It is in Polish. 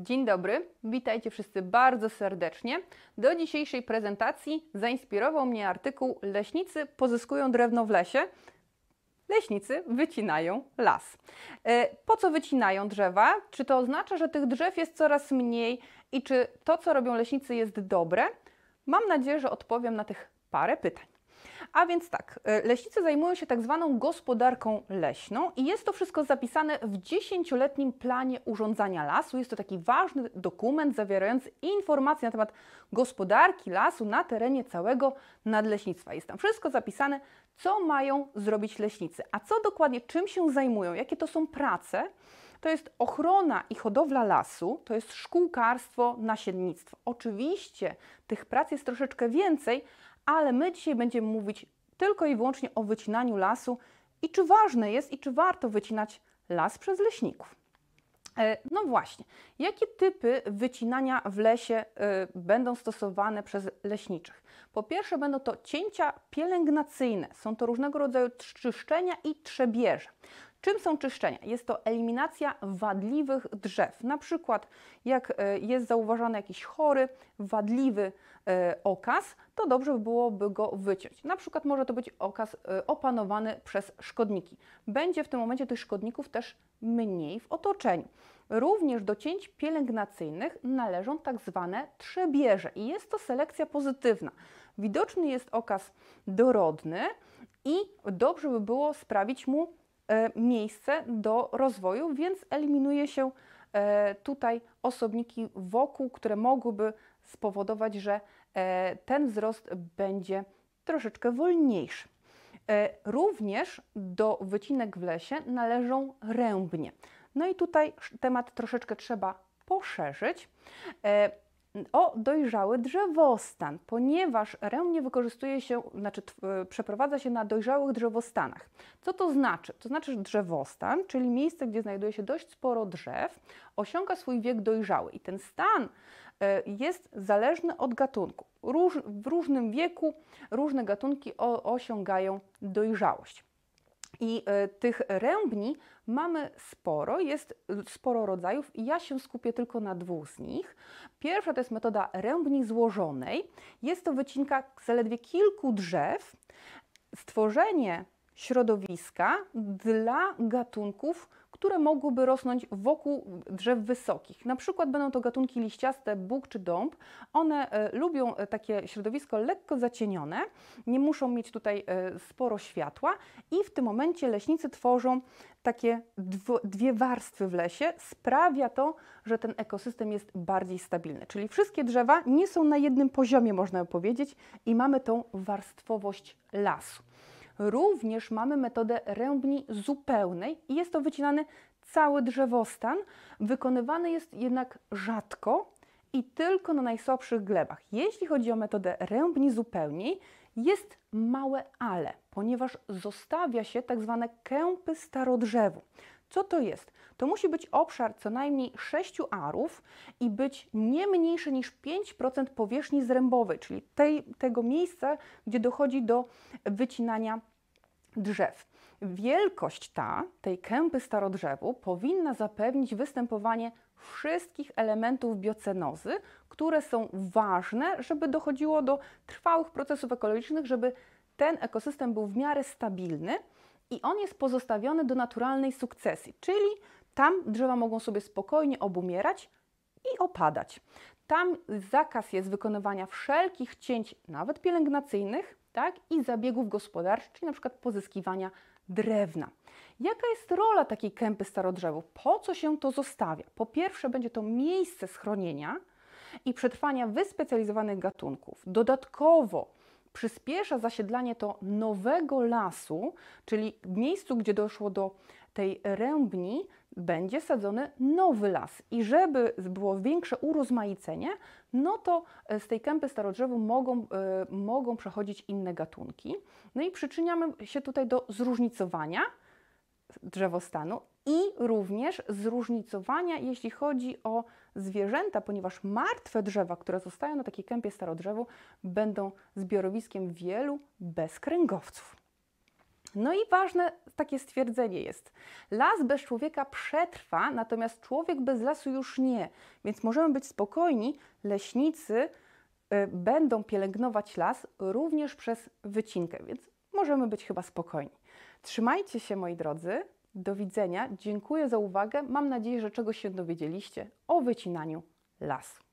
Dzień dobry, witajcie wszyscy bardzo serdecznie. Do dzisiejszej prezentacji zainspirował mnie artykuł Leśnicy pozyskują drewno w lesie. Leśnicy wycinają las. E, po co wycinają drzewa? Czy to oznacza, że tych drzew jest coraz mniej i czy to, co robią leśnicy, jest dobre? Mam nadzieję, że odpowiem na tych parę pytań. A więc tak, e, leśnicy zajmują się tak zwaną gospodarką leśną i jest to wszystko zapisane w dziesięcioletnim planie urządzania lasu. Jest to taki ważny dokument zawierający informacje na temat gospodarki lasu na terenie całego nadleśnictwa. Jest tam wszystko zapisane, co mają zrobić leśnicy, a co dokładnie, czym się zajmują, jakie to są prace. To jest ochrona i hodowla lasu, to jest szkółkarstwo, nasiennictwo. Oczywiście tych prac jest troszeczkę więcej, ale my dzisiaj będziemy mówić tylko i wyłącznie o wycinaniu lasu i czy ważne jest i czy warto wycinać las przez leśników. E, no właśnie, jakie typy wycinania w lesie e, będą stosowane przez leśniczych? Po pierwsze, będą to cięcia pielęgnacyjne, są to różnego rodzaju czyszczenia i trzebierze. Czym są czyszczenia? Jest to eliminacja wadliwych drzew. Na przykład, jak e, jest zauważany jakiś chory, wadliwy e, okaz, to dobrze byłoby go wyciąć. Na przykład może to być okaz e, opanowany przez szkodniki. Będzie w tym momencie tych szkodników też mniej w otoczeniu. Również do cięć pielęgnacyjnych należą tak zwane trzebierze i jest to selekcja pozytywna. Widoczny jest okaz dorodny i dobrze by było sprawić mu E, miejsce do rozwoju, więc eliminuje się e, tutaj osobniki wokół, które mogłyby spowodować, że e, ten wzrost będzie troszeczkę wolniejszy. Również do wycinek w lesie należą rębnie. No i tutaj temat troszeczkę trzeba poszerzyć o dojrzały drzewostan, ponieważ reunię wykorzystuje się, znaczy e, przeprowadza się na dojrzałych drzewostanach. Co to znaczy? To znaczy, że drzewostan, czyli miejsce, gdzie znajduje się dość sporo drzew, osiąga swój wiek dojrzały i ten stan e, jest zależny od gatunku. Róż, w różnym wieku różne gatunki o, osiągają dojrzałość. I e, tych rębni mamy sporo, jest e, sporo rodzajów i ja się skupię tylko na dwóch z nich. Pierwsza to jest metoda rębni złożonej. Jest to wycinka zaledwie kilku drzew. Stworzenie środowiska dla gatunków, które mogłyby rosnąć wokół drzew wysokich. Na przykład będą to gatunki liściaste, bóg czy dąb. One e, lubią e, takie środowisko lekko zacienione, nie muszą mieć tutaj e, sporo światła i w tym momencie leśnicy tworzą takie dwie warstwy w lesie. Sprawia to, że ten ekosystem jest bardziej stabilny. Czyli wszystkie drzewa nie są na jednym poziomie, można powiedzieć, i mamy tą warstwowość lasu. Również mamy metodę rębni zupełnej i jest to wycinany cały drzewostan. Wykonywany jest jednak rzadko i tylko na najsłabszych glebach. Jeśli chodzi o metodę rębni zupełniej, jest małe ale, ponieważ zostawia się tak zwane kępy starodrzewu. Co to jest? To musi być obszar co najmniej 6 arów i być nie mniejszy niż 5% powierzchni zrębowej, czyli tej, tego miejsca, gdzie dochodzi do wycinania drzew. Wielkość ta, tej kępy starodrzewu, powinna zapewnić występowanie wszystkich elementów biocenozy, które są ważne, żeby dochodziło do trwałych procesów ekologicznych, żeby ten ekosystem był w miarę stabilny i on jest pozostawiony do naturalnej sukcesji, czyli tam drzewa mogą sobie spokojnie obumierać i opadać. Tam zakaz jest wykonywania wszelkich cięć, nawet pielęgnacyjnych, tak, i zabiegów gospodarczych, czyli na przykład pozyskiwania drewna. Jaka jest rola takiej kępy starodrzewu? Po co się to zostawia? Po pierwsze, będzie to miejsce schronienia i przetrwania wyspecjalizowanych gatunków. Dodatkowo przyspiesza zasiedlanie to nowego lasu, czyli w miejscu, gdzie doszło do tej rębni, będzie sadzony nowy las. I żeby było większe urozmaicenie, no to e, z tej kępy starodrzewu mogą, y, mogą przechodzić inne gatunki. No i przyczyniamy się tutaj do zróżnicowania drzewostanu i również zróżnicowania, jeśli chodzi o zwierzęta, ponieważ martwe drzewa, które zostają na takiej kępie starodrzewu, będą zbiorowiskiem wielu bezkręgowców. No i ważne takie stwierdzenie jest. Las bez człowieka przetrwa, natomiast człowiek bez lasu już nie. Więc możemy być spokojni, leśnicy y, będą pielęgnować las również przez wycinkę, więc możemy być chyba spokojni. Trzymajcie się moi drodzy. Do widzenia, dziękuję za uwagę. Mam nadzieję, że czegoś się dowiedzieliście o wycinaniu lasu.